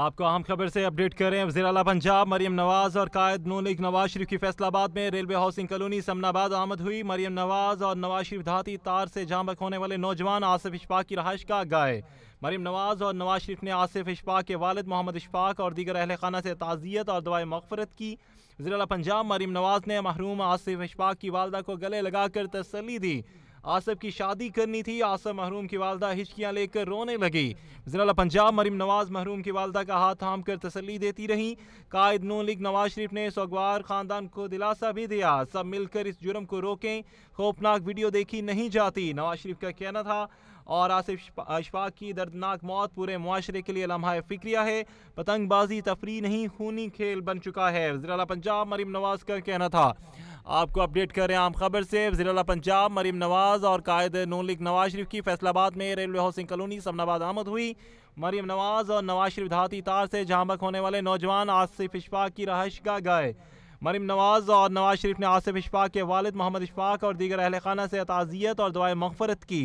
आपको अहम खबर से अपडेट कर रहे हैं अला पंजाब मरीम नवाज और कायद नून लीग नवाज शरीफ की फैसलाबाद में रेलवे हाउसिंग कलोनी समनाबाद आमद हुई मरीम नवाज और नवाज शरीफ धाती तार से बक होने वाले नौजवान आसिफ इशफाक की रहाइश का गाय मरीम नवाज और नवाज शरीफ ने आसिफ इशफाक के वालद मोहम्मद इशफाक और दीगर अहल खाना से ताज़ियत और दवाई मफफरत की वजी पंजाब मरीम नवाज ने महरूम आसिफ इशफाक की वालदा को गले लगा कर तसली दी आसफ की शादी करनी थी आसफ महरूम की वालदा हिचकियाँ लेकर रोने लगी जिला पंजाब मरीम नवाज महरूम की वालदा का हाथ थाम कर तसली देती रहीं कायद नू लीग नवाज शरीफ ने सौगवार खानदान को दिलासा भी दिया सब मिलकर इस जुर्म को रोकें खौफनाक वीडियो देखी नहीं जाती नवाज शरीफ का कहना था और आसिफ अशफाक की दर्दनाक मौत पूरे माशरे के लिए लम्हा फिक्रिया है पतंगबाजी तफरी नहीं खूनी खेल बन चुका है जिला पंजाब मरीम नवाज का कहना था आपको अपडेट कर रहे हैं आम खबर से जिला पंजाब मरीम नवाज़ और कायद नून लीग नवाज शरीफ की फैसलाबाद में रेलवे हाउसिंग कॉलोनी समनाबाद आमद हुई मरीम नवाज़ और नवाज शरीफ धाती तार से जहां होने वाले नौजवान आसिफ इशफाक की रहाइश का गए मरीम नवाज़ और नवाज शरीफ ने आसिफ इशफाक के वालद मोहम्मद इशफाक और दीगर अहल खाना से ताज़ियत और दुआ मफफरत की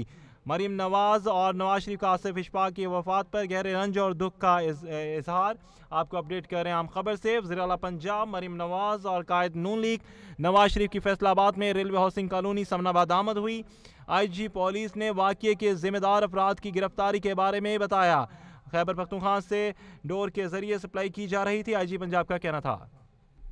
मरीम नवाज़ और नवाज शरीफ का आसिफ इशफाक की वफात पर गहरे रंज और दुख का इजहार आपको अपडेट कर रहे हैं आम खबर से वजरला पंजाब मरीम नवाज़ और कायद नून लीग नवाज शरीफ की फैसलाबाद में रेलवे हाउसिंग कॉलोनी समनाबाद आमद हुई आईजी पुलिस ने वाक़े के जिम्मेदार अफराद की गिरफ्तारी के बारे में बताया खैबर पख्तूखान से डोर के ज़रिए सप्लाई की जा रही थी जी पंजाब का कहना था